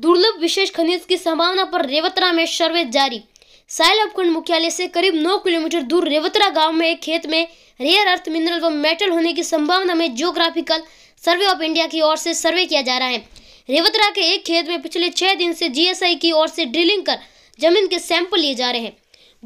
दुर्लभ विशेष खनिज की संभावना पर रेवतरा में सर्वे जारी साइल उपखंड मुख्यालय से करीब 9 किलोमीटर दूर रेवतरा गांव में एक खेत में रेयर अर्थ मिनरल व मेटल होने की संभावना में जियोग्राफिकल सर्वे ऑफ इंडिया की ओर से सर्वे किया जा रहा है रेवतरा के एक खेत में पिछले छह दिन से जीएसआई की ओर से ड्रिलिंग कर जमीन के सैंपल लिए जा रहे हैं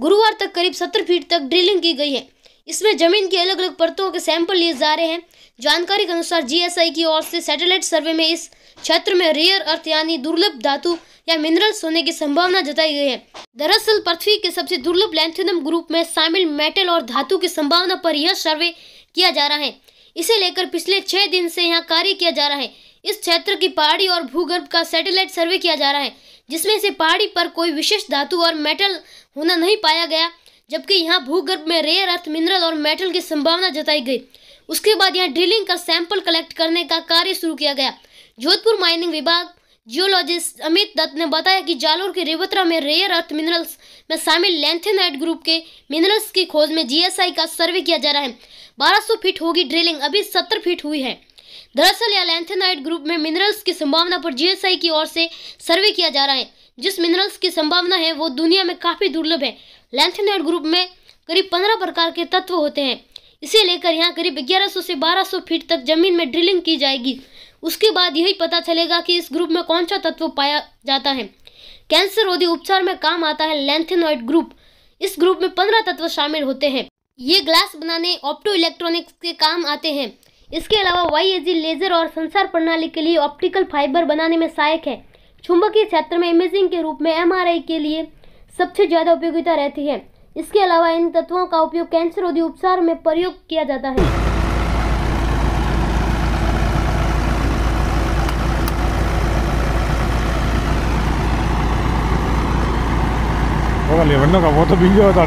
गुरुवार तक करीब सत्तर फीट तक ड्रिलिंग की गई है इसमें जमीन की अलग अलग परतों के सैंपल लिए जा रहे हैं जानकारी के अनुसार जीएसआई की ओर से सैटेलाइट सर्वे में इस क्षेत्र में रेयर अर्थ यानी दुर्लभ धातु या मिनरल होने की संभावना जताई गई है दरअसल पृथ्वी के सबसे दुर्लभ लैंथिनम ग्रुप में शामिल मेटल और धातु की संभावना पर यह सर्वे किया जा रहा है इसे लेकर पिछले छह दिन से यहाँ कार्य किया जा रहा है इस क्षेत्र की पहाड़ी और भूगर्भ का सैटेलाइट सर्वे किया जा रहा है जिसमें से पहाड़ी पर कोई विशेष धातु और मेटल होना नहीं पाया गया जबकि यहाँ भूगर्भ में रेयर अर्थ मिनरल और मेटल की संभावना जताई गई उसके बाद यहाँ ड्रिलिंग का सैंपल कलेक्ट करने का कार्य शुरू किया गया जोधपुर माइनिंग विभाग जियोलॉजिस्ट अमित दत्त ने बताया कि जालोर के रेवतरा में रेयर अर्थ मिनरल्स में शामिल लेंथेनाइट ग्रुप के मिनरल्स की खोज में जीएसआई का सर्वे किया जा रहा है 1200 फीट होगी ड्रिलिंग अभी 70 फीट हुई है दरअसल यह लेंथेनाइट ग्रुप में मिनरल्स की संभावना पर जीएसआई की ओर से सर्वे किया जा रहा है जिस मिनरल्स की संभावना है वो दुनिया में काफ़ी दुर्लभ है लैंथेनाइट ग्रुप में करीब पंद्रह प्रकार के तत्व होते हैं इसे लेकर यहाँ करीब 1100 से 1200 फीट तक जमीन में ड्रिलिंग की जाएगी उसके बाद यही पता चलेगा कि इस ग्रुप में कौन सा तत्व पाया जाता है कैंसर रोधी उपचार में काम आता है लेंथेनॉइड ग्रुप इस ग्रुप में पंद्रह तत्व शामिल होते हैं ये ग्लास बनाने ऑप्टो इलेक्ट्रॉनिक्स के काम आते हैं इसके अलावा वाई लेजर और संसार प्रणाली के लिए ऑप्टिकल फाइबर बनाने में सहायक है चुंबकीय क्षेत्र में इमेजिंग के रूप में एमआरआई के लिए सबसे ज़्यादा उपयोगिता रहती है इसके अलावा इन तत्वों का उपयोग कैंसर रोधी उपचार में प्रयोग किया जाता है वो तो ಅವತ್ತು होता